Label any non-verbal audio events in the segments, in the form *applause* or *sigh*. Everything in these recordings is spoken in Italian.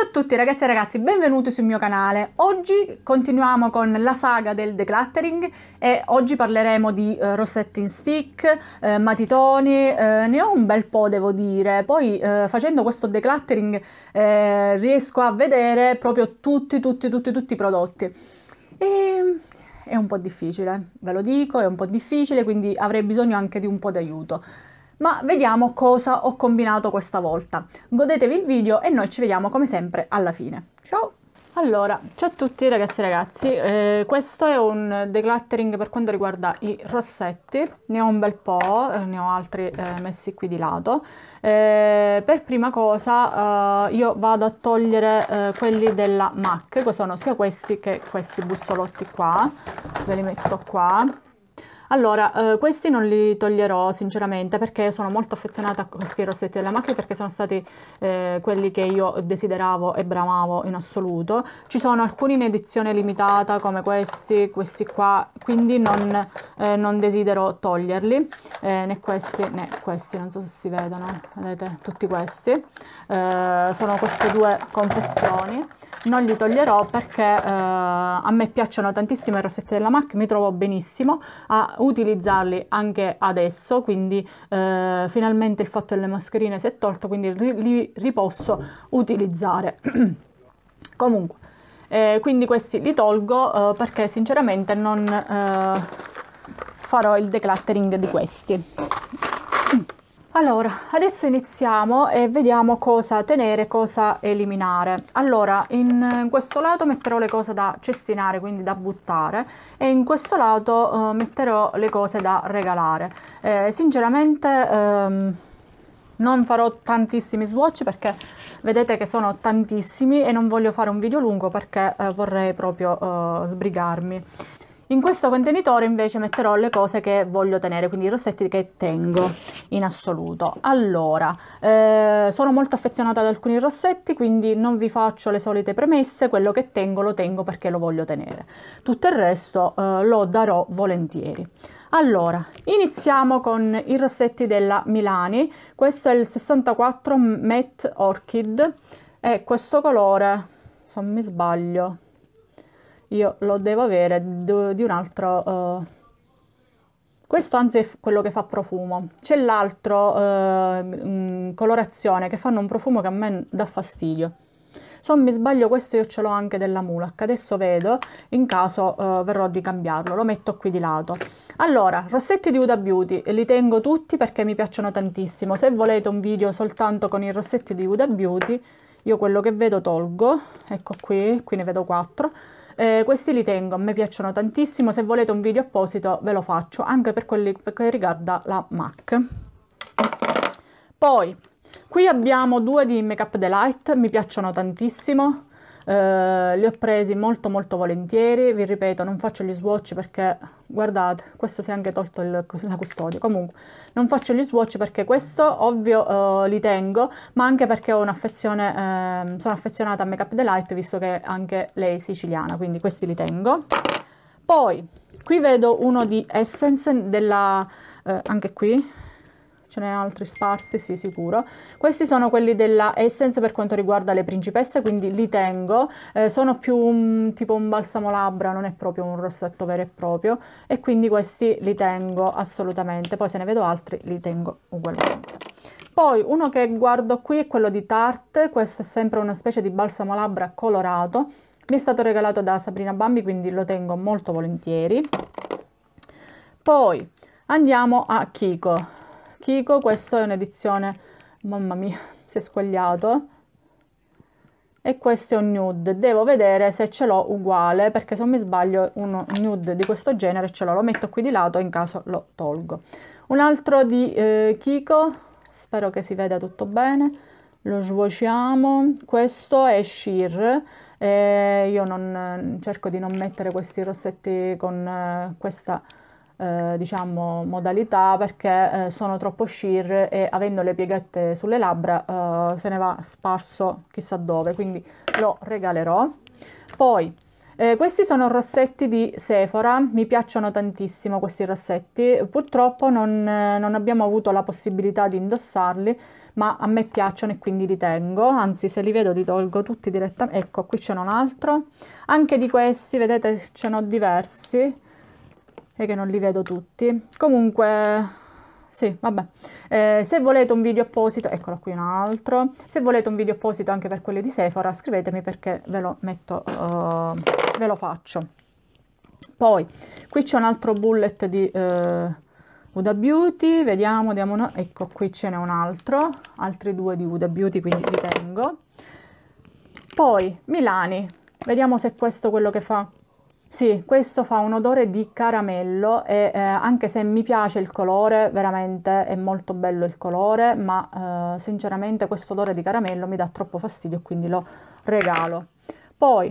Ciao a tutti ragazzi e ragazzi, benvenuti sul mio canale. Oggi continuiamo con la saga del decluttering e oggi parleremo di eh, rossetti in stick, eh, matitoni, eh, ne ho un bel po' devo dire. Poi eh, facendo questo decluttering eh, riesco a vedere proprio tutti, tutti, tutti, tutti i prodotti. E è un po' difficile, ve lo dico, è un po' difficile, quindi avrei bisogno anche di un po' d'aiuto. aiuto ma vediamo cosa ho combinato questa volta. Godetevi il video e noi ci vediamo come sempre alla fine. Ciao! Allora, ciao a tutti ragazzi e ragazzi, eh, questo è un decluttering per quanto riguarda i rossetti, ne ho un bel po', eh, ne ho altri eh, messi qui di lato. Eh, per prima cosa eh, io vado a togliere quelli della MAC, che sono sia questi che questi bussolotti qua, ve li metto qua allora, eh, questi non li toglierò sinceramente perché sono molto affezionata a questi rossetti della Macri perché sono stati eh, quelli che io desideravo e bramavo in assoluto. Ci sono alcuni in edizione limitata come questi, questi qua, quindi non, eh, non desidero toglierli, eh, né questi né questi, non so se si vedono, vedete, tutti questi. Eh, sono queste due confezioni non li toglierò perché eh, a me piacciono tantissimo i rossetti della MAC, mi trovo benissimo a utilizzarli anche adesso, quindi eh, finalmente il fatto delle mascherine si è tolto, quindi li, li posso utilizzare. *clears throat* Comunque, eh, quindi questi li tolgo eh, perché sinceramente non eh, farò il decluttering di questi. *clears throat* Allora, adesso iniziamo e vediamo cosa tenere, cosa eliminare. Allora, in questo lato metterò le cose da cestinare, quindi da buttare, e in questo lato eh, metterò le cose da regalare. Eh, sinceramente ehm, non farò tantissimi swatch perché vedete che sono tantissimi e non voglio fare un video lungo perché eh, vorrei proprio eh, sbrigarmi. In questo contenitore invece metterò le cose che voglio tenere, quindi i rossetti che tengo in assoluto. Allora, eh, sono molto affezionata ad alcuni rossetti, quindi non vi faccio le solite premesse, quello che tengo lo tengo perché lo voglio tenere. Tutto il resto eh, lo darò volentieri. Allora, iniziamo con i rossetti della Milani, questo è il 64 Matte Orchid e questo colore, se non mi sbaglio, io lo devo avere di un altro... Eh, questo anzi è quello che fa profumo. C'è l'altro eh, mm, colorazione che fanno un profumo che a me dà fastidio. Se non mi sbaglio questo io ce l'ho anche della Mulak. Adesso vedo, in caso eh, verrò di cambiarlo. Lo metto qui di lato. Allora, rossetti di Huda Beauty. Li tengo tutti perché mi piacciono tantissimo. Se volete un video soltanto con i rossetti di Huda Beauty, io quello che vedo tolgo. Ecco qui, qui ne vedo quattro eh, questi li tengo, a me piacciono tantissimo, se volete un video apposito ve lo faccio, anche per, quelli, che riguarda la MAC. Poi, qui abbiamo due di Make Up The Light, mi piacciono tantissimo, eh, li ho presi molto molto volentieri, vi ripeto non faccio gli swatch perché guardate questo si è anche tolto il, la custodia, comunque non faccio gli swatch perché questo ovvio eh, li tengo ma anche perché ho un'affezione, eh, sono affezionata a Make Up The Light visto che anche lei è siciliana quindi questi li tengo. Poi qui vedo uno di Essence della, eh, anche qui ce ne altri sparsi, sì sicuro. Questi sono quelli della Essence per quanto riguarda le principesse, quindi li tengo, eh, sono più un, tipo un balsamo labbra, non è proprio un rossetto vero e proprio e quindi questi li tengo assolutamente, poi se ne vedo altri li tengo ugualmente. Poi uno che guardo qui è quello di Tarte, questo è sempre una specie di balsamo labbra colorato, mi è stato regalato da Sabrina Bambi quindi lo tengo molto volentieri. Poi andiamo a Kiko. Kiko, questo è un'edizione, mamma mia, si è squagliato. E questo è un nude, devo vedere se ce l'ho uguale, perché se non mi sbaglio un nude di questo genere ce l'ho, lo metto qui di lato in caso lo tolgo. Un altro di eh, Kiko, spero che si veda tutto bene, lo svuociamo, questo è Sheer, eh, io non, eh, cerco di non mettere questi rossetti con eh, questa eh, diciamo, modalità perché eh, sono troppo sheer e avendo le pieghette sulle labbra eh, se ne va sparso chissà dove, quindi lo regalerò. Poi, eh, questi sono rossetti di Sephora, mi piacciono tantissimo questi rossetti, purtroppo non, eh, non, abbiamo avuto la possibilità di indossarli, ma a me piacciono e quindi li tengo, anzi se li vedo li tolgo tutti direttamente, ecco qui ce n'è un altro, anche di questi vedete ce n'ho diversi, e che non li vedo tutti. Comunque, sì, vabbè. Eh, se volete un video apposito, eccolo qui un altro. Se volete un video apposito anche per quelli di Sephora, scrivetemi perché ve lo metto, uh, ve lo faccio. Poi, qui c'è un altro bullet di uh, Uda Beauty, vediamo, diamo una... ecco qui ce n'è un altro, altri due di Uda Beauty, quindi li tengo. Poi, Milani, vediamo se è questo quello che fa sì, questo fa un odore di caramello e eh, anche se mi piace il colore, veramente è molto bello il colore, ma eh, sinceramente questo odore di caramello mi dà troppo fastidio, quindi lo regalo. Poi,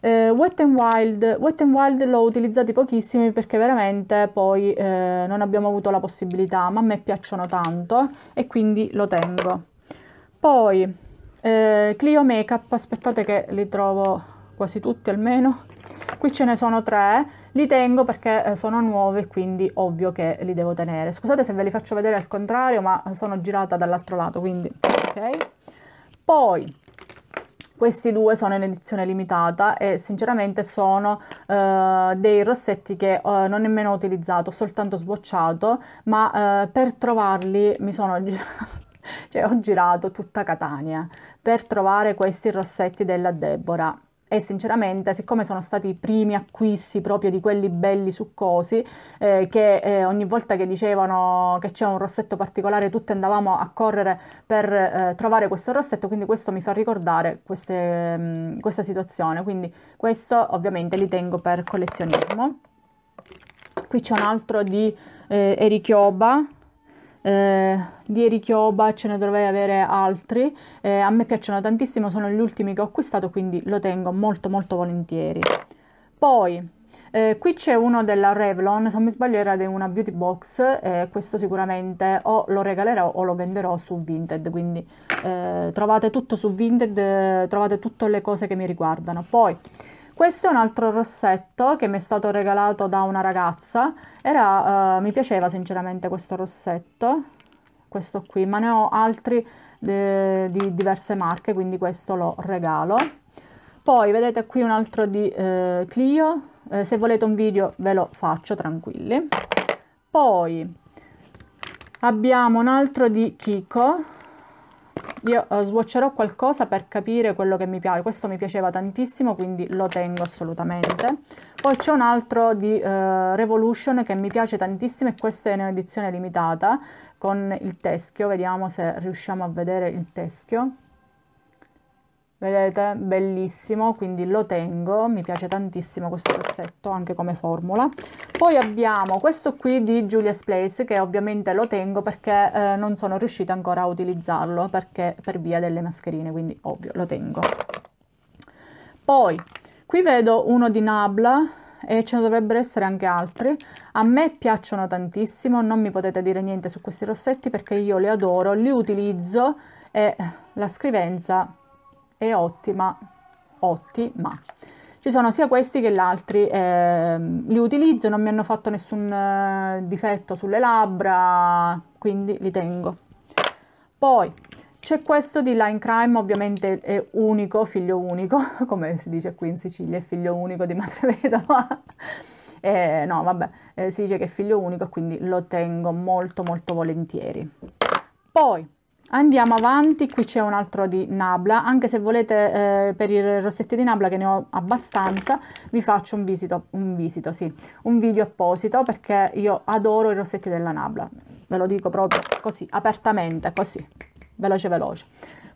eh, Wet n Wild, Wet n Wild l'ho utilizzati pochissimi perché veramente poi eh, non abbiamo avuto la possibilità, ma a me piacciono tanto e quindi lo tengo. Poi, eh, Clio Makeup, aspettate che li trovo quasi tutti almeno qui ce ne sono tre, li tengo perché eh, sono nuovi e quindi ovvio che li devo tenere. Scusate se ve li faccio vedere al contrario, ma sono girata dall'altro lato, quindi ok. Poi questi due sono in edizione limitata e sinceramente sono eh, dei rossetti che eh, non ho nemmeno utilizzato, soltanto sbocciato, ma eh, per trovarli mi sono girata *laughs* cioè ho girato tutta Catania per trovare questi rossetti della Deborah e sinceramente, siccome sono stati i primi acquisti proprio di quelli belli succosi, eh, che eh, ogni volta che dicevano che c'è un rossetto particolare, tutti andavamo a correre per eh, trovare questo rossetto, quindi questo mi fa ricordare queste, mh, mm, questa situazione. Quindi questo ovviamente li tengo per collezionismo. Qui c'è un altro di eh, Erich eh, di Erichioba ce ne dovrei avere altri, eh, a me piacciono tantissimo, sono gli ultimi che ho acquistato quindi lo tengo molto molto volentieri. Poi eh, qui c'è uno della Revlon, se non mi sbaglio era di una beauty box, eh, questo sicuramente o lo regalerò o lo venderò su Vinted, quindi eh, trovate tutto su Vinted, eh, trovate tutte le cose che mi riguardano. Poi questo è un altro rossetto che mi è stato regalato da una ragazza. Era, uh, mi piaceva sinceramente questo rossetto, questo qui, ma ne ho altri di diverse marche, quindi questo lo regalo. Poi vedete qui un altro di eh, Clio, eh, se volete un video ve lo faccio tranquilli. Poi abbiamo un altro di Kiko, io eh, swatcherò qualcosa per capire quello che mi piace questo mi piaceva tantissimo quindi lo tengo assolutamente poi c'è un altro di eh, Revolution che mi piace tantissimo e questo è in edizione limitata con il teschio vediamo se riusciamo a vedere il teschio vedete bellissimo quindi lo tengo mi piace tantissimo questo rossetto anche come formula poi abbiamo questo qui di Julia's Place che ovviamente lo tengo perché eh, non sono riuscita ancora a utilizzarlo perché per via delle mascherine quindi ovvio lo tengo poi qui vedo uno di Nabla e ce ne dovrebbero essere anche altri. A me piacciono tantissimo, non mi potete dire niente su questi rossetti perché io li adoro, li utilizzo e la scrivenza e ottima, ottima. Ci sono sia questi che l'altri, eh, li utilizzo, non mi hanno fatto nessun eh, difetto sulle labbra, quindi li tengo. Poi c'è questo di Line Crime, ovviamente è unico, figlio unico, *laughs* come si dice qui in Sicilia, è figlio unico di madre vedova. *laughs* Eh, no, vabbè, eh, si dice che è figlio unico, quindi lo tengo molto molto volentieri. Poi Andiamo avanti, qui c'è un altro di Nabla, anche se volete eh, per i rossetti di Nabla, che ne ho abbastanza, vi faccio un visito, un visito, sì, un video apposito, perché io adoro i rossetti della Nabla, ve lo dico proprio così, apertamente, così, veloce veloce.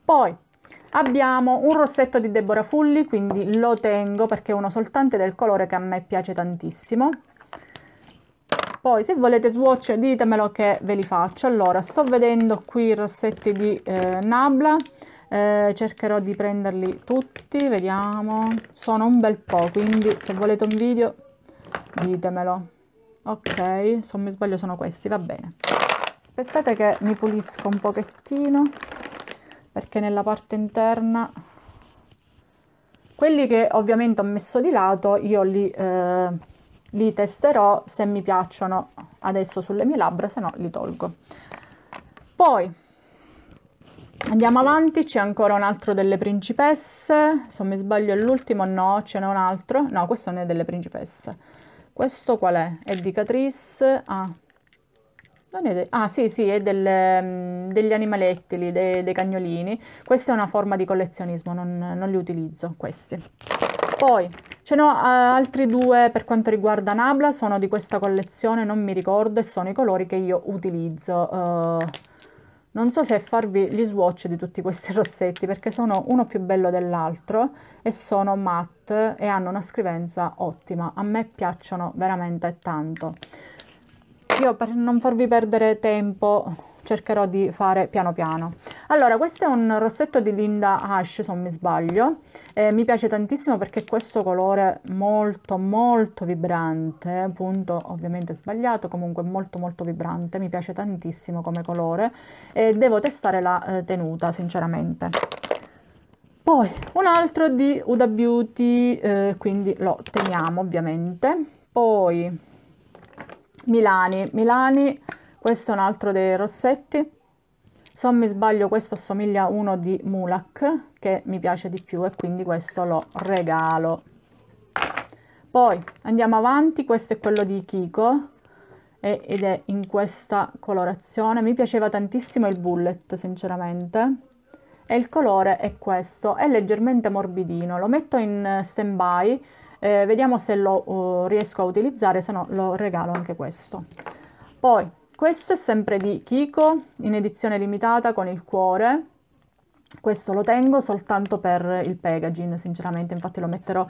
Poi abbiamo un rossetto di Deborah Fulli, quindi lo tengo perché è uno soltanto del colore che a me piace tantissimo, poi se volete swatch ditemelo che ve li faccio allora sto vedendo qui i rossetti di eh, Nabla eh, cercherò di prenderli tutti vediamo sono un bel po' quindi se volete un video ditemelo ok se non mi sbaglio sono questi va bene aspettate che mi pulisco un pochettino perché nella parte interna quelli che ovviamente ho messo di lato io li eh, li testerò se mi piacciono adesso sulle mie labbra, se no li tolgo. Poi andiamo avanti, c'è ancora un altro delle principesse, se non mi sbaglio è l'ultimo, no, ce n'è un altro, no, questo non è delle principesse. Questo qual è? È di Catrice, ah, non è ah sì sì, è del, mm, degli animaletti lì, dei, dei, cagnolini. Questa è una forma di collezionismo, non, non li utilizzo questi. Poi ce ne n'ho eh, altri due per quanto riguarda Nabla, sono di questa collezione, non mi ricordo, e sono i colori che io utilizzo. Uh, non so se farvi gli swatch di tutti questi *laughs* rossetti, perché sono uno più bello dell'altro e sono matte e hanno una scrivenza ottima. A me piacciono veramente tanto. Io per non farvi perdere tempo cercherò di fare piano piano. Allora, questo è un rossetto di Linda Ash, se non mi sbaglio. Eh, mi piace tantissimo perché questo colore molto molto vibrante, eh, punto ovviamente sbagliato, comunque molto molto vibrante, mi piace tantissimo come colore. E devo testare la eh, tenuta, sinceramente. Poi un altro di Uda Beauty, eh, quindi lo teniamo ovviamente. Poi Milani, Milani questo è un altro dei rossetti se non mi sbaglio questo assomiglia a uno di Mulak che mi piace di più e quindi questo lo regalo poi andiamo avanti questo è quello di Kiko ed è in questa colorazione mi piaceva tantissimo il bullet sinceramente e il colore è questo è leggermente morbidino lo metto in stand by eh, vediamo se lo uh, riesco a utilizzare se no lo regalo anche questo poi questo è sempre di Kiko, in edizione limitata con il cuore. Questo lo tengo soltanto per il packaging, sinceramente, infatti lo metterò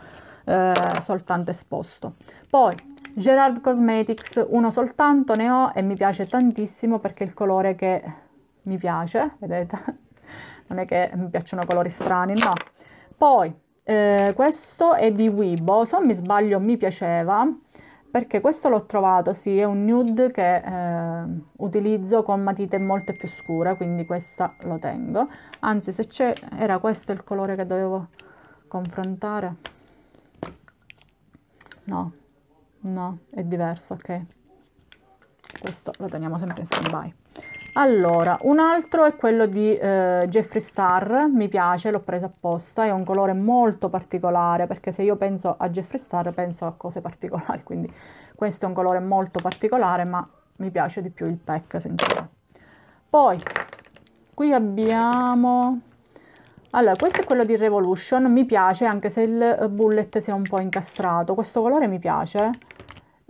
eh, soltanto esposto. Poi, Gerard Cosmetics, uno soltanto ne ho e mi piace tantissimo perché è il colore che mi piace, vedete? *laughs* Non è che mi piacciono colori strani, no. Poi, eh, questo è di Weibo, se non mi sbaglio mi piaceva, perché questo l'ho trovato, sì, è un nude che eh, utilizzo con matite molto più scure, quindi questa lo tengo. Anzi, se c'è, era questo il colore che dovevo confrontare? No, no, è diverso, ok. Questo lo teniamo sempre in stand-by. Allora, un altro è quello di eh, Jeffree Star, mi piace, l'ho preso apposta, è un colore molto particolare perché se io penso a Jeffree Star penso a cose particolari, *laughs* quindi questo è un colore molto particolare ma mi piace di più il pack, sentite. Poi, qui abbiamo... Allora, questo è quello di Revolution, mi piace anche se il bullet sia un po' incastrato, questo colore mi piace,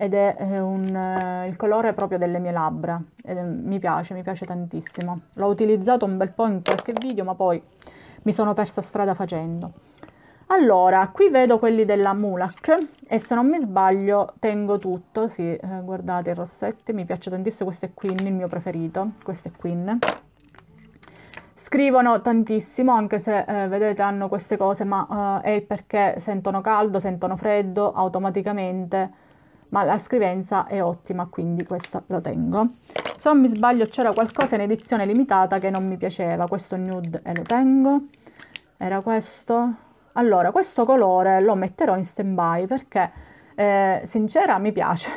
ed è eh, un, eh, il colore proprio delle mie labbra, è, mi piace, mi piace tantissimo. L'ho utilizzato un bel po' in qualche video, ma poi mi sono persa strada facendo. Allora, qui vedo quelli della Mulak e se non mi sbaglio tengo tutto, sì, eh, guardate i rossetti, mi piace tantissimo, questo è Queen, il mio preferito, questo è Queen. Scrivono tantissimo, anche se eh, vedete hanno queste cose, ma eh, è perché sentono caldo, sentono freddo, automaticamente ma la scrivenza è ottima, quindi questa lo tengo. Se non mi sbaglio c'era qualcosa in edizione limitata che non mi piaceva, questo nude e eh, lo tengo. Era questo? Allora, questo colore lo metterò in stand-by perché, eh, sincera, mi piace.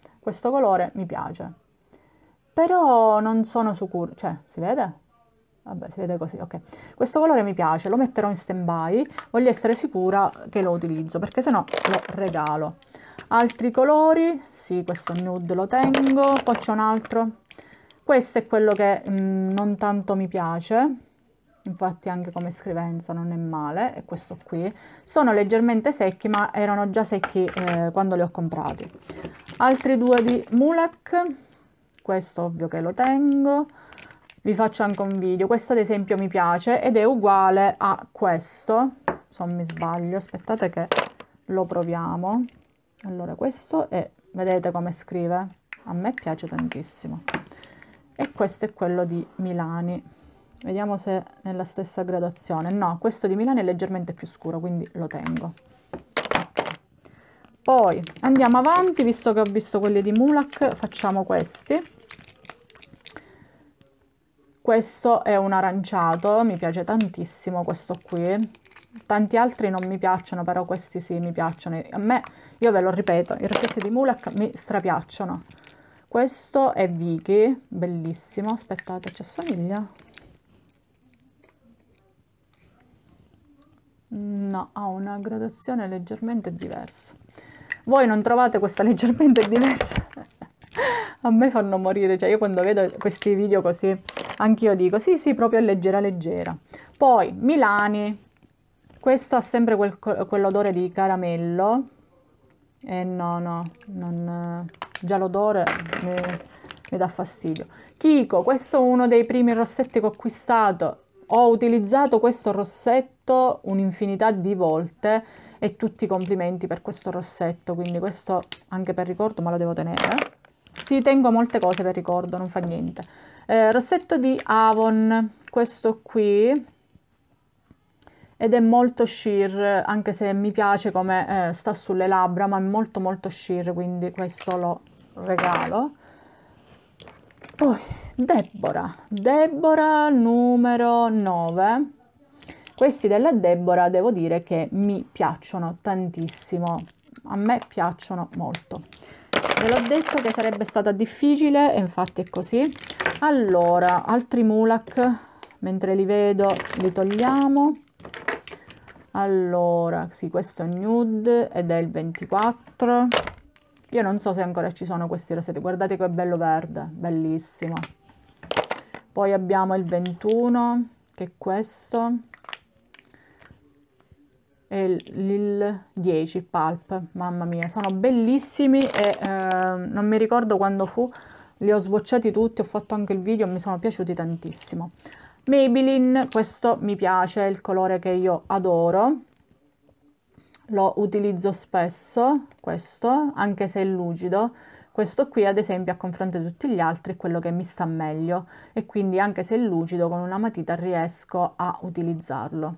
*laughs* questo colore mi piace. Però non sono sicuro, cioè, si vede? Vabbè, si vede così, ok. Questo colore mi piace, lo metterò in stand-by. Voglio essere sicura che lo utilizzo perché sennò lo regalo altri colori sì questo nude lo tengo poi c'è un altro questo è quello che mh, mm, non tanto mi piace infatti anche come scrivenza non è male è questo qui sono leggermente secchi ma erano già secchi eh, quando li ho comprati altri due di Mulek questo ovvio che lo tengo vi faccio anche un video questo ad esempio mi piace ed è uguale a questo se non mi sbaglio aspettate che lo proviamo allora questo è vedete come scrive a me piace tantissimo e questo è quello di Milani vediamo se nella stessa gradazione no questo di Milani è leggermente più scuro quindi lo tengo poi andiamo avanti visto che ho visto quelli di Mulak facciamo questi questo è un aranciato mi piace tantissimo questo qui tanti altri non mi piacciono, però questi sì mi piacciono. A me, io ve lo ripeto, i rossetti di Mulek mi strapiacciono. Questo è Vicky, bellissimo, aspettate, ci assomiglia? No, ha una gradazione leggermente diversa. Voi non trovate questa leggermente *laughs* diversa? a me fanno morire, cioè io quando vedo questi video così, anch'io dico sì sì, proprio leggera leggera. Poi Milani, questo ha sempre quel, quell'odore di caramello. E eh, no, no, non, eh, già l'odore mi, mi dà fastidio. Kiko, questo è uno dei primi rossetti che ho acquistato. Ho utilizzato questo rossetto un'infinità di volte e tutti i complimenti per questo rossetto, quindi questo anche per ricordo, ma lo devo tenere. Sì, tengo molte cose per ricordo, non fa niente. Eh, rossetto di Avon, questo qui, ed è molto sheer, anche se mi piace come eh, sta sulle labbra, ma è molto molto sheer, quindi questo lo regalo. Poi, Deborah, Deborah numero 9. Questi della Deborah devo dire che mi piacciono tantissimo, a me piacciono molto. Ve l'ho detto che sarebbe stata difficile e infatti è così. Allora, altri mulak, mentre li vedo li togliamo allora sì questo è nude ed è il 24 io non so se ancora ci sono questi rossetti guardate che bello verde bellissimo poi abbiamo il 21 che è questo e il 10 pulp mamma mia sono bellissimi e eh, non mi ricordo quando fu li ho svocciati tutti ho fatto anche il video mi sono piaciuti tantissimo Maybelline, questo mi piace, è il colore che io adoro, lo utilizzo spesso, questo, anche se è lucido, questo qui ad esempio a confronto di tutti gli altri è quello che mi sta meglio e quindi anche se è lucido con una matita riesco a utilizzarlo.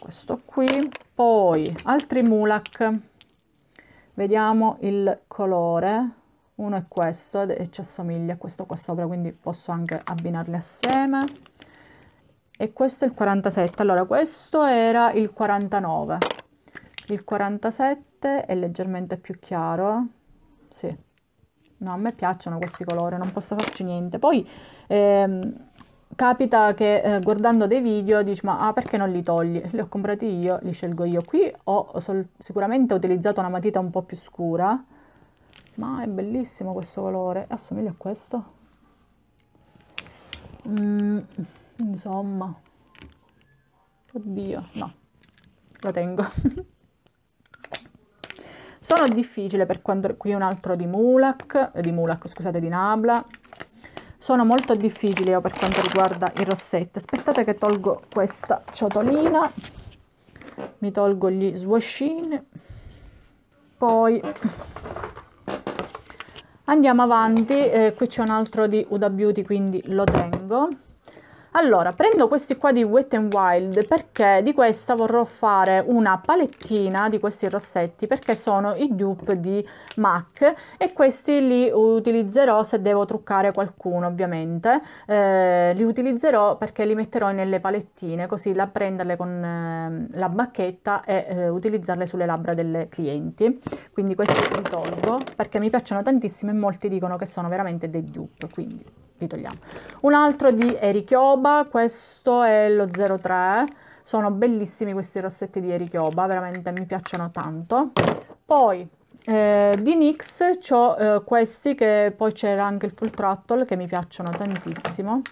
Questo qui, poi altri Mulak, vediamo il colore, uno è questo e ci assomiglia a questo qua sopra quindi posso anche abbinarli assieme e questo è il 47 allora questo era il 49 il 47 è leggermente più chiaro sì no a me piacciono questi colori non posso farci niente poi ehm, capita che eh, guardando dei video dici ma ah, perché non li togli? Li ho comprati io, li scelgo io. Qui ho sicuramente utilizzato una matita un po' più scura ma è bellissimo questo colore assomiglia a questo mm, insomma oddio no lo tengo *laughs* sono difficile per quanto qui un altro di Mulak eh, di Mulak scusate di Nabla sono molto difficili per quanto riguarda i rossetti aspettate che tolgo questa ciotolina mi tolgo gli swashini poi andiamo avanti eh, qui c'è un altro di Uda Beauty quindi lo tengo allora, prendo questi qua di Wet n Wild perché di questa vorrò fare una palettina di questi rossetti perché sono i dupe di MAC e questi li utilizzerò se devo truccare qualcuno ovviamente. Eh, li utilizzerò perché li metterò nelle palettine così da prenderle con eh, la bacchetta e eh, utilizzarle sulle labbra delle clienti. Quindi questi li tolgo perché mi piacciono tantissimo e molti dicono che sono veramente dei dupe, quindi li togliamo. Un altro di Erichioba, questo è lo 03, sono bellissimi questi rossetti di Erichioba, veramente mi piacciono tanto. Poi eh, di NYX ho eh, questi che poi c'era anche il full trattle che mi piacciono tantissimo.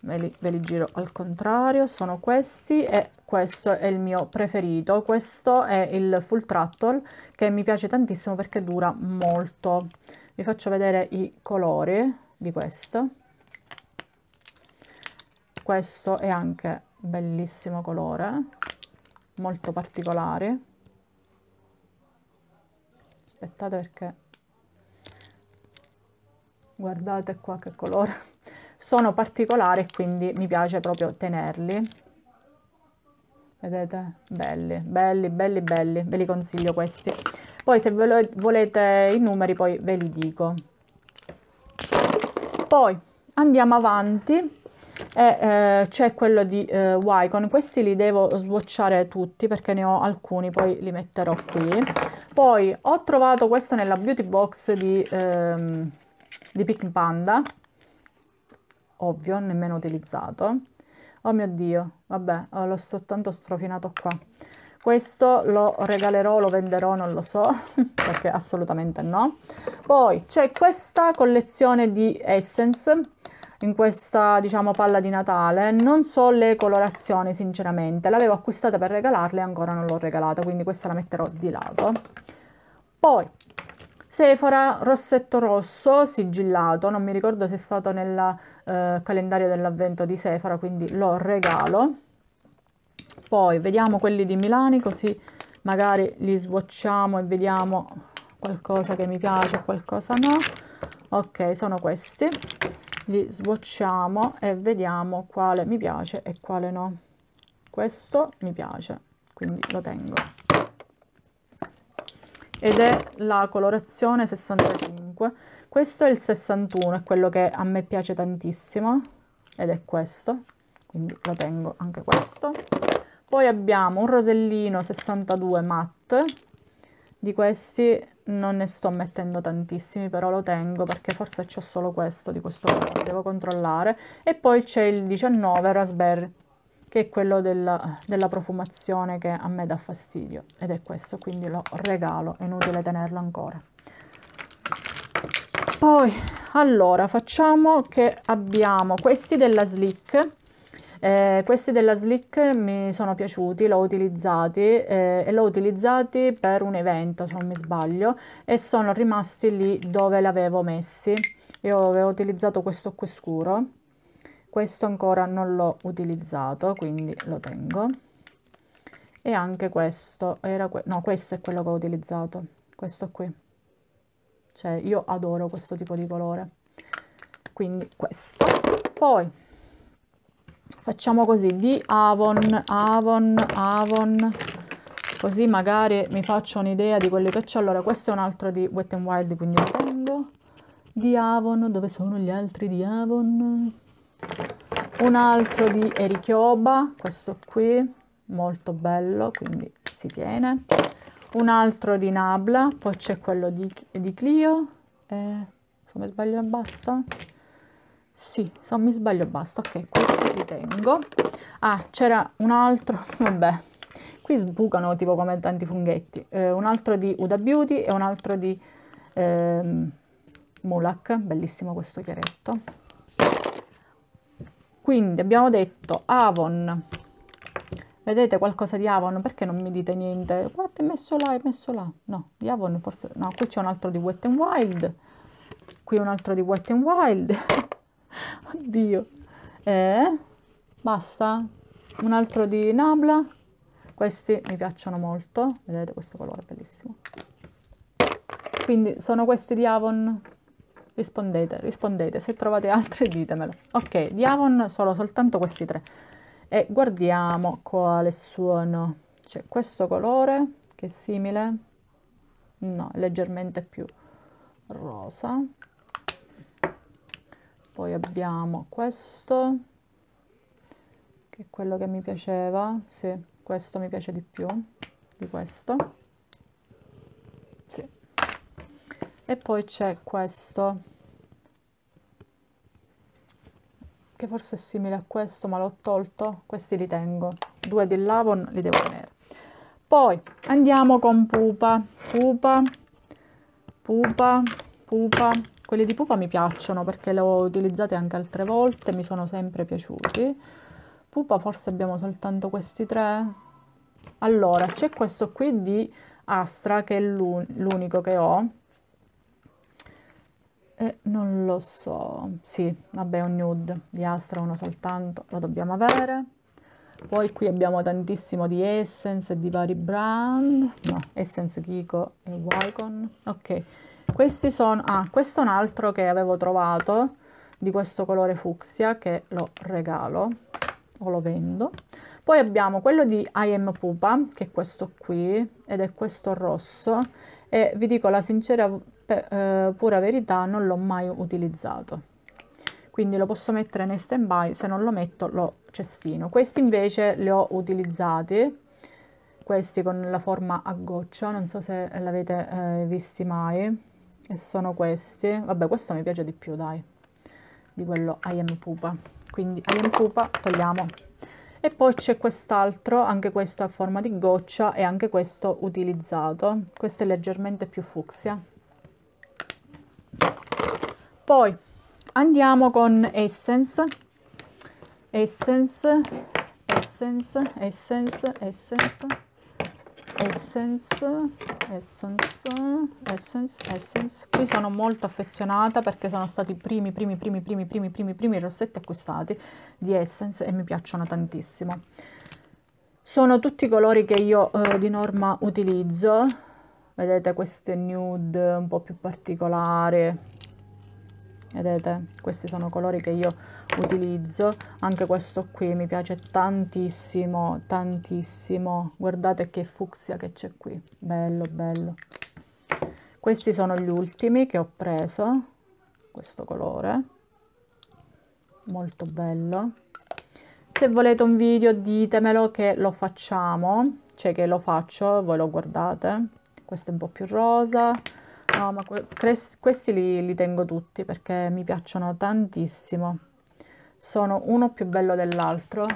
Ve li, ve li, giro al contrario, sono questi e questo è il mio preferito. Questo è il full trattle che mi piace tantissimo perché dura molto. Vi faccio vedere i colori di questo questo è anche bellissimo colore molto particolare aspettate perché guardate qua che colore *laughs* sono particolari e quindi mi piace proprio tenerli vedete belli belli belli belli ve li consiglio questi poi se volete i numeri poi ve li dico poi andiamo avanti e eh, c'è quello di eh, Wycon questi li devo sbocciare tutti perché ne ho alcuni poi li metterò qui poi ho trovato questo nella beauty box di, ehm, di Pink Panda ovvio nemmeno utilizzato oh mio dio vabbè l'ho soltanto strofinato qua questo lo regalerò, lo venderò, non lo so, *laughs* perché assolutamente no. Poi c'è questa collezione di Essence, in questa diciamo palla di Natale, non so le colorazioni sinceramente, l'avevo acquistata per regalarla e ancora non l'ho regalata, quindi questa la metterò di lato. Poi Sephora rossetto rosso sigillato, non mi ricordo se è stato nel eh, calendario dell'avvento di Sephora, quindi lo regalo poi vediamo quelli di Milani così magari li swatchiamo e vediamo qualcosa che mi piace qualcosa no ok sono questi li swatchiamo e vediamo quale mi piace e quale no questo mi piace quindi lo tengo ed è la colorazione 65 questo è il 61 è quello che a me piace tantissimo ed è questo quindi lo tengo anche questo poi abbiamo un rosellino 62 matte, di questi non ne sto mettendo tantissimi, però lo tengo perché forse c'è solo questo di questo colore, devo controllare. E poi c'è il 19 Raspberry, che è quello della, della profumazione che a me dà fastidio, ed è questo, quindi lo regalo, è inutile tenerlo ancora. Poi, allora, facciamo che abbiamo questi della Slick, eh, questi della Slick mi sono piaciuti, l'ho utilizzati eh, e l'ho utilizzati per un evento se non mi sbaglio e sono rimasti lì dove l'avevo messi. Io avevo utilizzato questo qui scuro, questo ancora non l'ho utilizzato quindi lo tengo e anche questo, era que no questo è quello che ho utilizzato, questo qui. Cioè io adoro questo tipo di colore, quindi questo. Poi facciamo così di Avon Avon Avon così magari mi faccio un'idea di quello che c'è allora questo è un altro di Wet n Wild quindi lo prendo di Avon dove sono gli altri di Avon un altro di Erichioba questo qui molto bello quindi si tiene un altro di Nabla poi c'è quello di, di Clio e eh, se mi sbaglio basta sì se non mi sbaglio basta ok questo li tengo ah c'era un altro *laughs* vabbè qui sbucano tipo come tanti funghetti eh, un altro di Uda Beauty e un altro di ehm, Mulak bellissimo questo chiaretto quindi abbiamo detto Avon vedete qualcosa di Avon perché non mi dite niente guarda è messo là è messo là no di Avon forse no qui c'è un altro di Wet n Wild qui un altro di Wet n Wild *laughs* Oddio. Eh? Basta? Un altro di Nabla. Questi mi piacciono molto. Vedete questo colore bellissimo. Quindi sono questi di Avon. Rispondete, rispondete. Se trovate altri ditemelo. Ok, di Avon sono soltanto questi tre. E guardiamo quale suono. C'è questo colore che è simile. No, leggermente più rosa poi abbiamo questo che è quello che mi piaceva sì, questo mi piace di più di questo sì. e poi c'è questo che forse è simile a questo ma l'ho tolto questi li tengo due di lavon li devo tenere poi andiamo con pupa pupa pupa pupa quelli di pupa mi piacciono perché le ho utilizzate anche altre volte, mi sono sempre piaciuti. Pupa forse abbiamo soltanto questi tre. Allora, c'è questo qui di Astra che è l'unico che ho. E eh, non lo so. Sì, vabbè, un nude di Astra, uno soltanto, lo dobbiamo avere. Poi qui abbiamo tantissimo di Essence e di vari brand. No, Essence Kiko e Wycon. Ok. Questi sono... Ah, questo è un altro che avevo trovato di questo colore fucsia che lo regalo o lo vendo. Poi abbiamo quello di I Am Pupa, che è questo qui, ed è questo rosso. E vi dico la sincera eh, pura verità, non l'ho mai utilizzato quindi lo posso mettere nei stand by se non lo metto lo cestino questi invece li ho utilizzati questi con la forma a goccia non so se l'avete eh, visti mai e sono questi vabbè questo mi piace di più dai di quello I am pupa quindi I am pupa togliamo e poi c'è quest'altro anche questo a forma di goccia e anche questo utilizzato questo è leggermente più fucsia poi andiamo con essence essence essence essence essence Essence, Essence, Essence, Essence. Qui sono molto affezionata perché sono stati i primi, primi, primi, primi, primi, primi, primi rossetti acquistati di Essence e mi piacciono tantissimo. Sono tutti i colori che io eh, di norma utilizzo. Vedete queste nude un po' più particolari vedete questi sono colori che io utilizzo anche questo qui mi piace tantissimo tantissimo guardate che fucsia che c'è qui bello bello questi sono gli ultimi che ho preso questo colore molto bello se volete un video ditemelo che lo facciamo cioè che lo faccio voi lo guardate questo è un po più rosa No, ma que questi li, li tengo tutti perché mi piacciono tantissimo. Sono uno più bello dell'altro.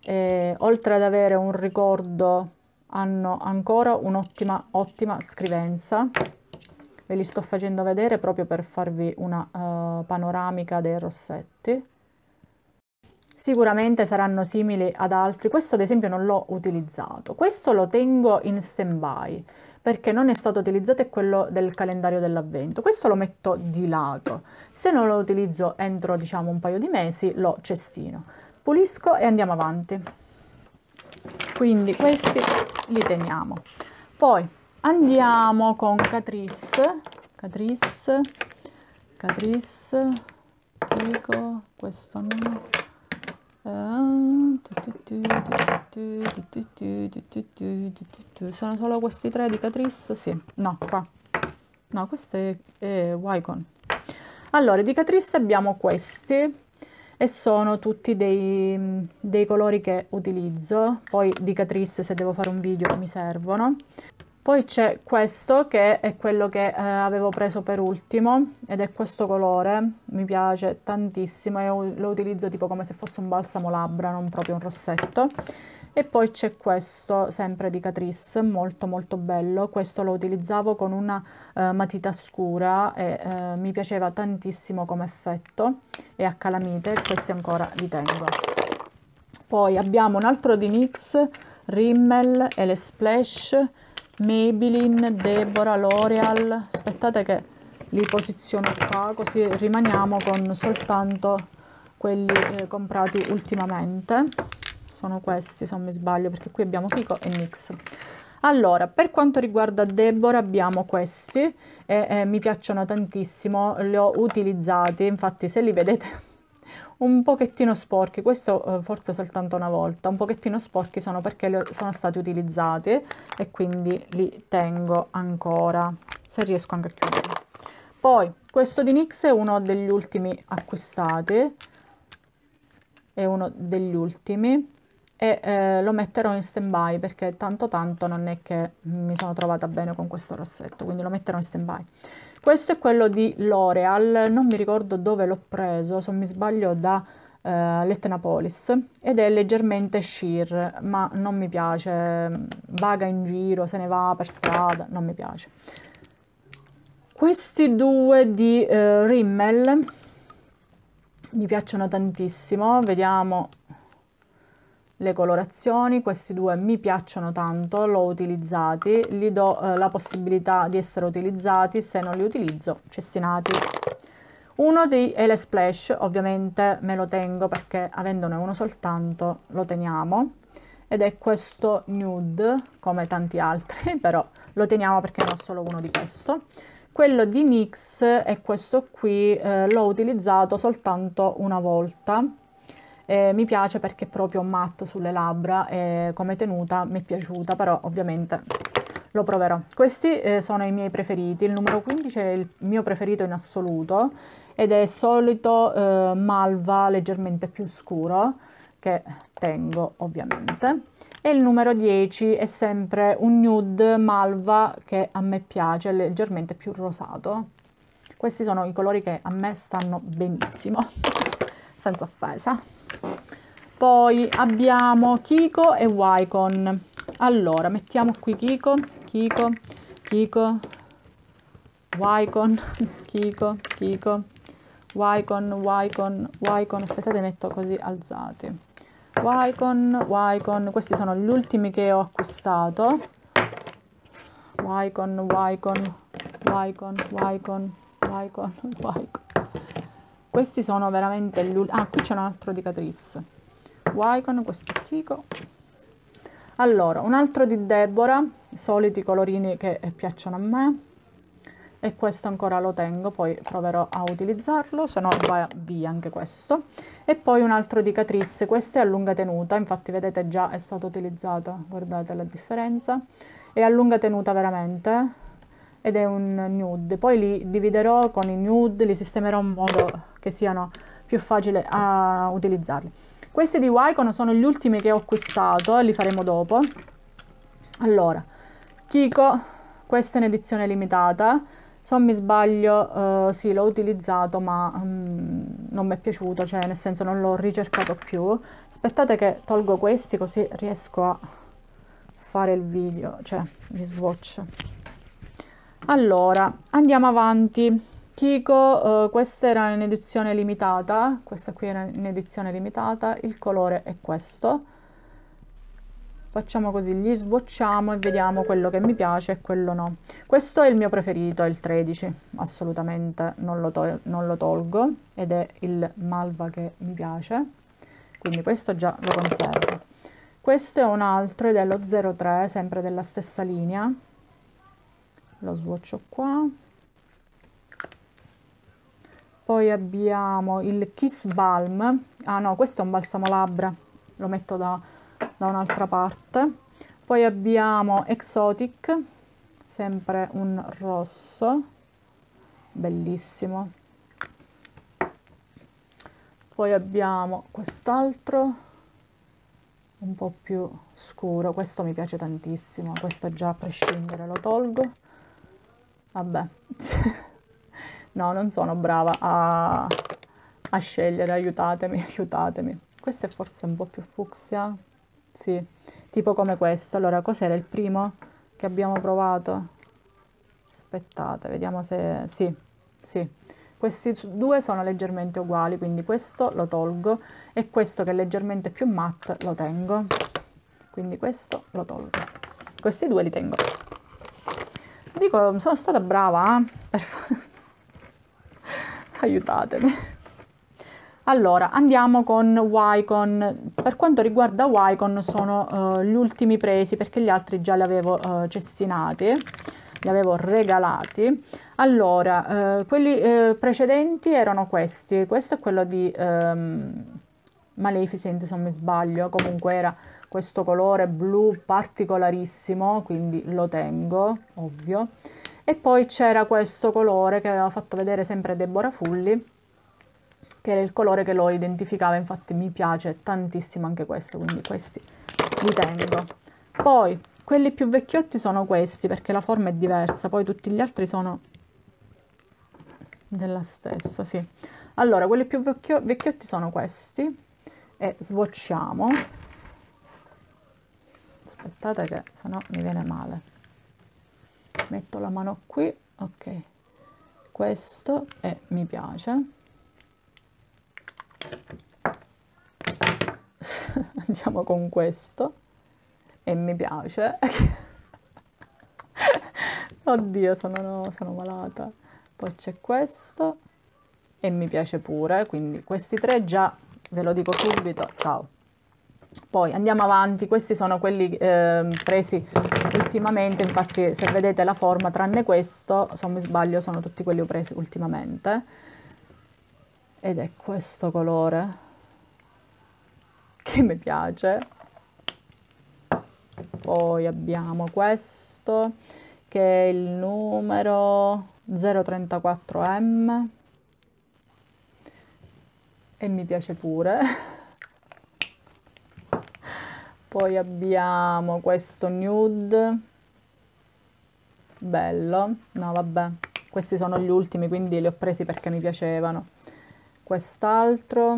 E, oltre ad avere un ricordo hanno ancora un'ottima ottima scrivenza ve li sto facendo vedere proprio per farvi una uh, panoramica dei rossetti sicuramente saranno simili ad altri questo ad esempio non l'ho utilizzato questo lo tengo in stand by perché non è stato utilizzato è quello del calendario dell'avvento. Questo lo metto di lato. Se non lo utilizzo entro diciamo un paio di mesi lo cestino. Pulisco e andiamo avanti. Quindi questi li teniamo. Poi andiamo con Catrice, Catrice, Catrice, dico questo no sono solo questi tre di Catrice? Sì, no, qua. No, questo è, è Wycon. Allora, di Catrice abbiamo questi e sono tutti dei, dei colori che utilizzo. Poi di Catrice, se devo fare un video, mi servono. Poi c'è questo che è quello che eh, avevo preso per ultimo ed è questo colore, mi piace tantissimo e lo utilizzo tipo come se fosse un balsamo labbra, non proprio un rossetto. E poi c'è questo, sempre di Catrice, molto molto bello, questo lo utilizzavo con una eh, matita scura e eh, mi piaceva tantissimo come effetto e a calamite, questi ancora li tengo. Poi abbiamo un altro di NYX, Rimmel e le Splash, Maybelline, Deborah, L'Oreal aspettate che li posiziono qua così rimaniamo con soltanto quelli eh, comprati ultimamente sono questi se non mi sbaglio perché qui abbiamo Kiko e NYX allora, per quanto riguarda Deborah abbiamo questi e eh, mi piacciono tantissimo, li ho utilizzati, infatti se li vedete un pochettino sporchi, questo eh, forse soltanto una volta, un pochettino sporchi sono perché le, sono stati utilizzati e quindi li tengo ancora, se riesco anche a chiuderli. Poi, questo di NYX è uno degli ultimi acquistati, è uno degli ultimi, e eh, lo metterò in stand by perché tanto tanto non è che mi sono trovata bene con questo rossetto, quindi lo metterò in stand by. Questo è quello di L'Oreal, non mi ricordo dove l'ho preso, se non mi sbaglio da eh, Letnapolis, ed è leggermente sheer, ma non mi piace, vaga in giro, se ne va per strada, non mi piace. Questi due di eh, Rimmel mi piacciono tantissimo, vediamo le colorazioni, questi due mi piacciono tanto, l'ho utilizzati, gli do eh, la possibilità di essere utilizzati, se non li utilizzo cestinati. Uno di Ele Splash ovviamente me lo tengo perché avendone uno soltanto lo teniamo ed è questo nude come tanti altri *laughs* però lo teniamo perché ne ho solo uno di questo. Quello di NYX è questo qui, eh, l'ho utilizzato soltanto una volta eh, mi piace perché è proprio matto sulle labbra e come tenuta mi è piaciuta, però ovviamente lo proverò. Questi eh, sono i miei preferiti, il numero 15 è il mio preferito in assoluto ed è solito eh, malva leggermente più scuro che tengo ovviamente. E il numero 10 è sempre un nude malva che a me piace, leggermente più rosato. Questi sono i colori che a me stanno benissimo, *laughs* senza offesa poi abbiamo Kiko e Wycon allora mettiamo qui Kiko Kiko Kiko Wycon *laughs* Kiko Kiko Wycon Wycon Wycon aspettate metto così alzate Wycon Wycon questi sono gli ultimi che ho acquistato Wycon Wycon Wycon Wycon Wycon Wycon questi sono veramente l'ultimo. Ah, qui c'è un altro di Catrice. Wycon, questo è Kiko. Allora, un altro di Deborah, i soliti colorini che eh, piacciono a me. E questo ancora lo tengo, poi proverò a utilizzarlo, se no va via anche questo. E poi un altro di Catrice, questo è a lunga tenuta, infatti vedete già è stato utilizzato, guardate la differenza. È a lunga tenuta veramente, ed è un nude poi li dividerò con i nude li sistemerò in modo che siano più facile a utilizzarli questi di Wycon sono gli ultimi che ho acquistato eh, li faremo dopo allora Kiko questa è un'edizione limitata se non mi sbaglio uh, sì l'ho utilizzato ma um, non mi è piaciuto cioè nel senso non l'ho ricercato più aspettate che tolgo questi così riesco a fare il video cioè vi swatch allora andiamo avanti Kiko, eh, questa era in edizione limitata, questa qui era in edizione limitata, il colore è questo. Facciamo così, gli sbocciamo e vediamo quello che mi piace e quello no. Questo è il mio preferito, il 13, assolutamente non lo, to non lo tolgo ed è il malva che mi piace, quindi questo già lo conservo. Questo è un altro ed è lo 03, sempre della stessa linea, lo sboccio qua poi abbiamo il kiss balm ah no questo è un balsamo labbra lo metto da, da un'altra parte poi abbiamo exotic sempre un rosso bellissimo poi abbiamo quest'altro un po' più scuro questo mi piace tantissimo questo è già a prescindere lo tolgo Vabbè. *laughs* no, non sono brava a, a scegliere, aiutatemi, *laughs* aiutatemi. Questo è forse un po' più fucsia. Sì, tipo come questo. Allora, cos'era il primo che abbiamo provato? Aspettate, vediamo se... Sì, sì. Questi due sono leggermente uguali, quindi questo lo tolgo e questo che è leggermente più matte lo tengo. Quindi questo lo tolgo. Questi due li tengo dico, sono stata brava eh, per fare... *laughs* aiutatemi. Allora, andiamo con Wycon. Per quanto riguarda Wycon sono uh, gli ultimi presi perché gli altri già li avevo uh, cestinati, li avevo regalati. Allora, uh, quelli precedenti erano questi. Questo è quello di um, Maleficent se non mi sbaglio, comunque era questo colore blu particolarissimo, quindi lo tengo, ovvio. E poi c'era questo colore che aveva fatto vedere sempre Deborah Fulli, che era il colore che lo identificava, infatti mi piace tantissimo anche questo, quindi questi li tengo. Poi, quelli più vecchiotti sono questi, perché la forma è diversa, poi tutti gli altri sono della stessa, sì. Allora, quelli più vecchio vecchiotti sono questi, e svocciamo aspettate che sennò mi viene male metto la mano qui ok questo e mi piace *laughs* andiamo con questo e mi piace *laughs* oddio sono, sono malata poi c'è questo e mi piace pure quindi questi tre già ve lo dico subito ciao poi andiamo avanti, questi sono quelli eh, presi ultimamente, infatti se vedete la forma tranne questo, se non mi sbaglio sono tutti quelli presi ultimamente. Ed è questo colore che mi piace. Poi abbiamo questo che è il numero 034M e mi piace pure. *laughs* poi abbiamo questo nude bello no vabbè questi sono gli ultimi quindi li ho presi perché mi piacevano quest'altro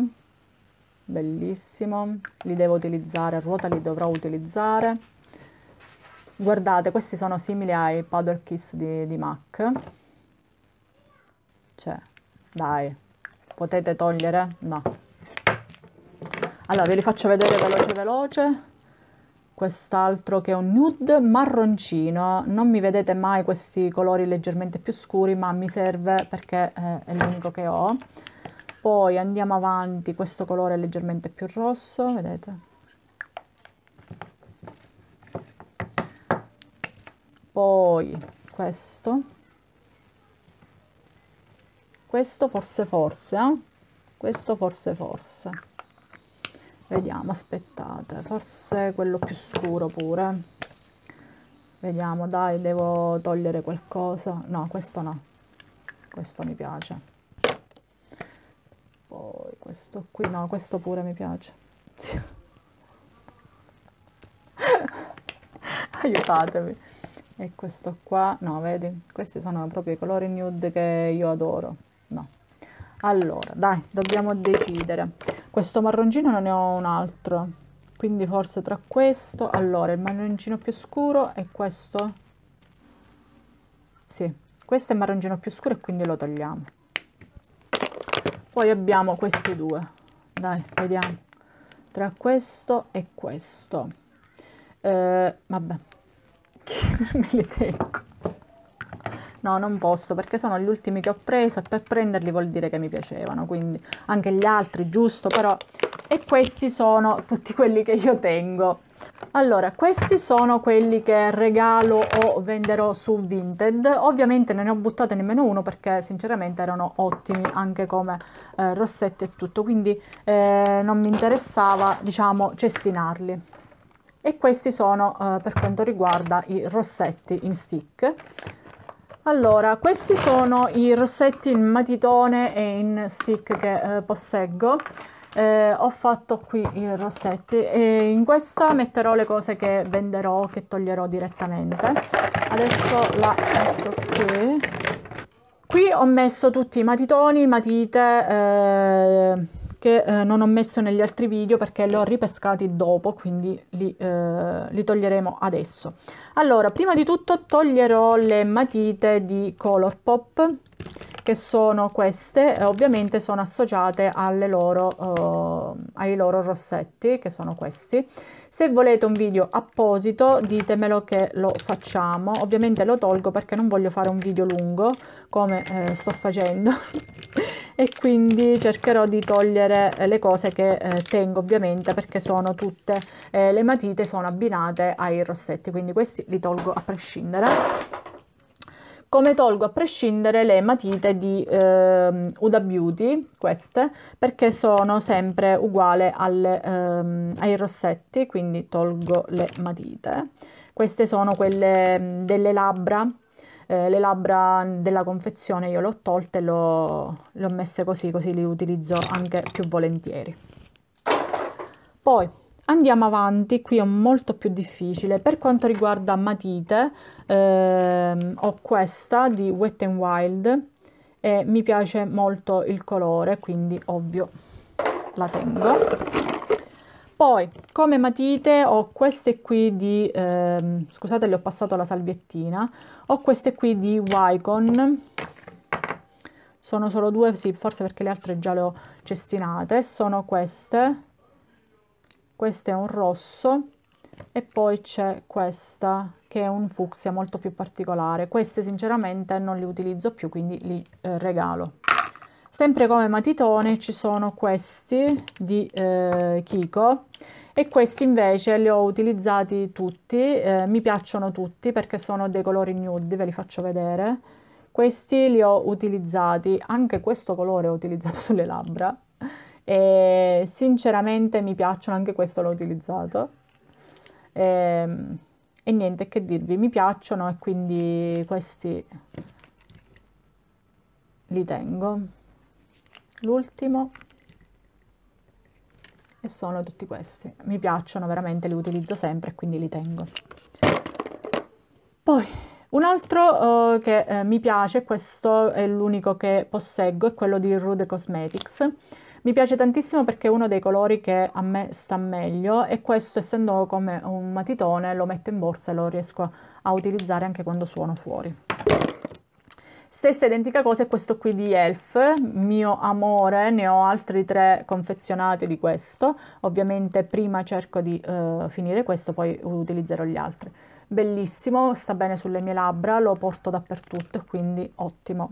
bellissimo li devo utilizzare a ruota li dovrò utilizzare guardate questi sono simili ai powder kiss di, di MAC cioè dai potete togliere no allora ve li faccio vedere veloce veloce quest'altro che è un nude marroncino, non mi vedete mai questi colori leggermente più scuri ma mi serve perché eh, è l'unico che ho. Poi andiamo avanti, questo colore è leggermente più rosso, vedete? Poi questo, questo forse forse, eh? questo forse forse vediamo aspettate forse quello più scuro pure vediamo dai devo togliere qualcosa no questo no questo mi piace poi questo qui no questo pure mi piace *laughs* aiutatemi e questo qua no vedi questi sono proprio i colori nude che io adoro no allora dai dobbiamo decidere questo marroncino non ne ho un altro, quindi forse tra questo... Allora, il marroncino più scuro e questo? Sì, questo è il marroncino più scuro e quindi lo tagliamo Poi abbiamo questi due. Dai, vediamo. Tra questo e questo. Eh, vabbè, *laughs* me li tengo. No, non posso perché sono gli ultimi che ho preso e per prenderli vuol dire che mi piacevano, quindi anche gli altri, giusto, però... E questi sono tutti quelli che io tengo. Allora, questi sono quelli che regalo o venderò su Vinted. Ovviamente non ne ho buttato nemmeno uno perché sinceramente erano ottimi anche come eh, rossetti e tutto, quindi eh, non mi interessava, diciamo, cestinarli. E questi sono eh, per quanto riguarda i rossetti in stick allora, questi sono i rossetti in matitone e in stick che eh, posseggo. Eh, ho fatto qui i rossetti e in questa metterò le cose che venderò, che toglierò direttamente. Adesso la metto qui. Qui ho messo tutti i matitoni, matite, eh, che eh, non ho messo negli altri video perché li ho ripescati dopo, quindi li, eh, li toglieremo adesso. Allora, prima di tutto toglierò le matite di Colourpop, che sono queste, ovviamente sono associate loro, eh, ai loro rossetti, che sono questi se volete un video apposito ditemelo che lo facciamo ovviamente lo tolgo perché non voglio fare un video lungo come eh, sto facendo *laughs* e quindi cercherò di togliere eh, le cose che eh, tengo ovviamente perché sono tutte eh, le matite sono abbinate ai rossetti quindi questi li tolgo a prescindere come tolgo a prescindere le matite di eh, Uda Beauty, queste, perché sono sempre uguali ehm, ai rossetti, quindi tolgo le matite. Queste sono quelle mm, delle labbra, eh, le labbra della confezione io le ho tolte e le ho messe così, così li utilizzo anche più volentieri. Poi Andiamo avanti, qui è molto più difficile. Per quanto riguarda matite, ehm, ho questa di Wet n Wild e mi piace molto il colore, quindi ovvio la tengo. Poi, come matite, ho queste qui di... Ehm, scusate, le ho passato la salviettina. Ho queste qui di Wycon. Sono solo due, sì, forse perché le altre già le ho cestinate. Sono queste questo è un rosso e poi c'è questa che è un fucsia molto più particolare queste sinceramente non li utilizzo più quindi li eh, regalo sempre come matitone ci sono questi di eh, Kiko e questi invece li ho utilizzati tutti eh, mi piacciono tutti perché sono dei colori nude ve li faccio vedere questi li ho utilizzati anche questo colore ho utilizzato *laughs* sulle labbra e sinceramente mi piacciono, anche questo l'ho utilizzato. E, ehm, e niente che dirvi, mi piacciono e quindi questi li tengo. L'ultimo e sono tutti questi. Mi piacciono veramente, li utilizzo sempre e quindi li tengo. Poi un altro uh, che eh, mi piace, questo è l'unico che posseggo, è quello di Rude Cosmetics mi piace tantissimo perché è uno dei colori che a me sta meglio e questo essendo come un matitone lo metto in borsa e lo riesco a utilizzare anche quando suono fuori. Stessa identica cosa è questo qui di Elf, mio amore, ne ho altri tre confezionati di questo, ovviamente prima cerco di eh, finire questo, poi utilizzerò gli altri. Bellissimo, sta bene sulle mie labbra, lo porto dappertutto, quindi ottimo.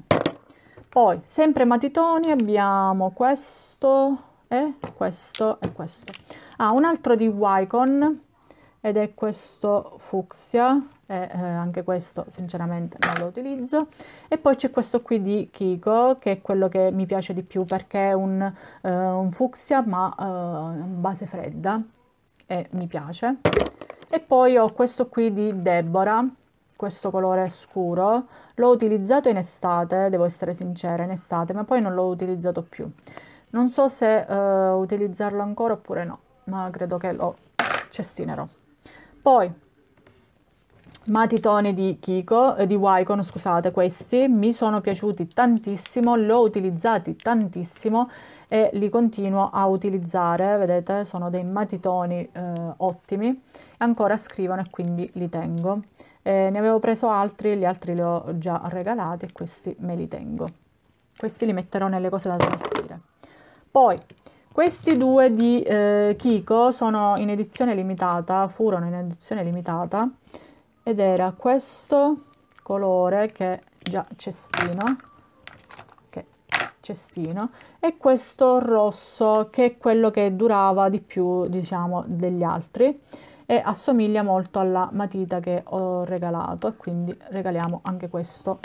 Poi, sempre matitoni, abbiamo questo e questo e questo. Ah, un altro di Wycon ed è questo fucsia, e, eh, anche questo sinceramente non lo utilizzo. E poi c'è questo qui di Kiko, che è quello che mi piace di più perché è un, eh, un fucsia ma eh, base fredda e mi piace. E poi ho questo qui di Deborah, questo colore scuro, l'ho utilizzato in estate, devo essere sincera, in estate, ma poi non l'ho utilizzato più. Non so se eh, utilizzarlo ancora oppure no, ma credo che lo cestinerò. Poi, mati toni di Kiko, eh, di Wycon, scusate, questi mi sono piaciuti tantissimo, li ho utilizzati tantissimo e li continuo a utilizzare, vedete, sono dei matitoni eh, ottimi, ancora scrivono e quindi li tengo eh, ne avevo preso altri, gli altri li ho già regalati e questi me li tengo. Questi li metterò nelle cose da smaltire. Poi, questi due di eh, Kiko sono in edizione limitata, furono in edizione limitata, ed era questo colore che è già cestino, cestino, e questo rosso che è quello che durava di più, diciamo, degli altri e assomiglia molto alla matita che ho regalato e quindi regaliamo anche questo.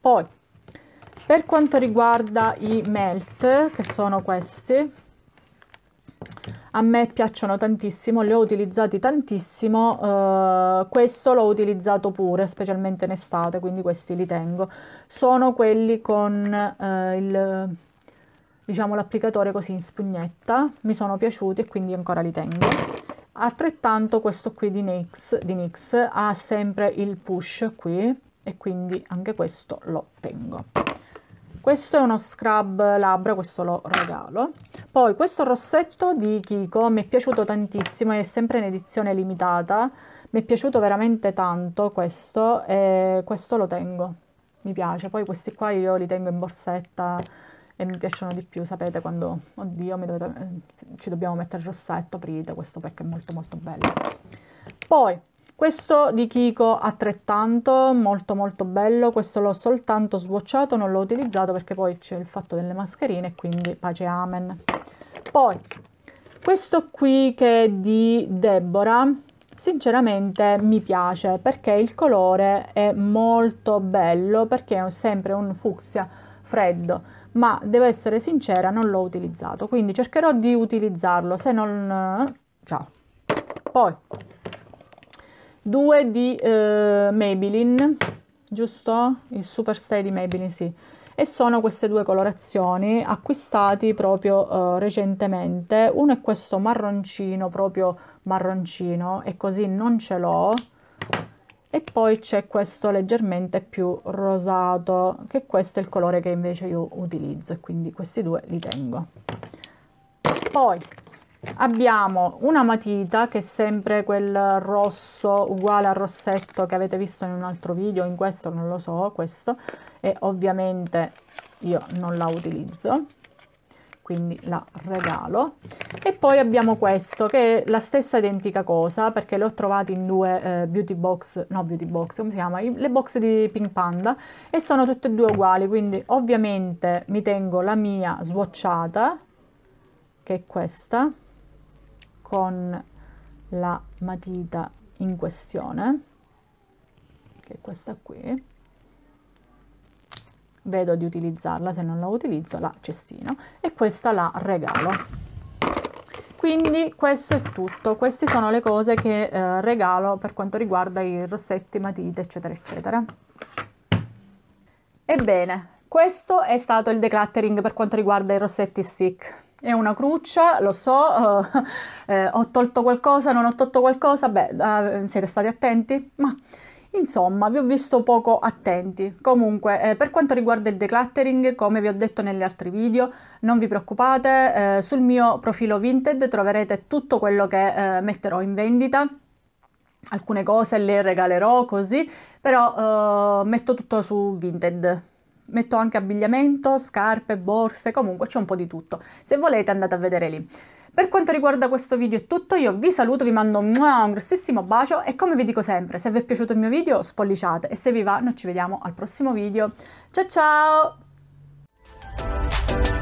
Poi per quanto riguarda i melt, che sono questi, a me piacciono tantissimo, li ho utilizzati tantissimo, eh, questo l'ho utilizzato pure, specialmente in estate, quindi questi li tengo. Sono quelli con eh, il, diciamo, l'applicatore così in spugnetta, mi sono piaciuti e quindi ancora li tengo altrettanto questo qui di NYX, di Nix ha sempre il push qui e quindi anche questo lo tengo. questo è uno scrub labbra, questo lo regalo. Poi questo rossetto di Kiko mi è piaciuto tantissimo, è sempre in edizione limitata, mi è piaciuto veramente tanto questo e questo lo tengo, mi piace. Poi questi qua io li tengo in borsetta, e mi piacciono di più, sapete, quando, oddio, dovete, eh, ci dobbiamo mettere il rossetto, aprite, questo pack è molto molto bello. Poi, questo di Kiko altrettanto, molto molto bello, questo l'ho soltanto sbocciato, non l'ho utilizzato perché poi c'è il fatto delle mascherine, quindi pace amen. Poi, questo qui che è di Deborah, sinceramente mi piace perché il colore è molto bello, perché è sempre un fucsia freddo ma devo essere sincera, non l'ho utilizzato, quindi cercherò di utilizzarlo, se non... ciao. Poi, due di eh, Maybelline, giusto? Il Super 6 di Maybelline, sì. E sono queste due colorazioni acquistati proprio eh, recentemente. Uno è questo marroncino, proprio marroncino, e così non ce l'ho e poi c'è questo leggermente più rosato che questo è il colore che invece io utilizzo e quindi questi due li tengo poi abbiamo una matita che è sempre quel rosso uguale al rossetto che avete visto in un altro video in questo non lo so questo e ovviamente io non la utilizzo quindi la regalo. E poi abbiamo questo, che è la stessa identica cosa, perché l'ho trovato in due eh, beauty box, no beauty box, come si chiama? Le box di Pink Panda, e sono tutte e due uguali, quindi ovviamente mi tengo la mia swatchata, che è questa, con la matita in questione, che è questa qui, vedo di utilizzarla, se non la utilizzo la cestino e questa la regalo. Quindi questo è tutto, queste sono le cose che eh, regalo per quanto riguarda i rossetti, matite, eccetera, eccetera. Ebbene, questo è stato il decluttering per quanto riguarda i rossetti stick è una cruccia, lo so, eh, *laughs* eh ho tolto qualcosa, non ho tolto qualcosa, beh, eh, siete stati attenti, ma Insomma, vi ho visto poco attenti. Comunque, eh, per quanto riguarda il decluttering, come vi ho detto negli altri video, non vi preoccupate, eh, sul mio profilo Vinted troverete tutto quello che eh, metterò in vendita. Alcune cose le regalerò così, però eh, metto tutto su Vinted. Metto anche abbigliamento, scarpe, borse, comunque c'è un po' di tutto. Se volete andate a vedere lì. Per quanto riguarda questo video è tutto, io vi saluto, vi mando un grossissimo bacio e come vi dico sempre, se vi è piaciuto il mio video spolliciate e se vi va noi ci vediamo al prossimo video. Ciao ciao!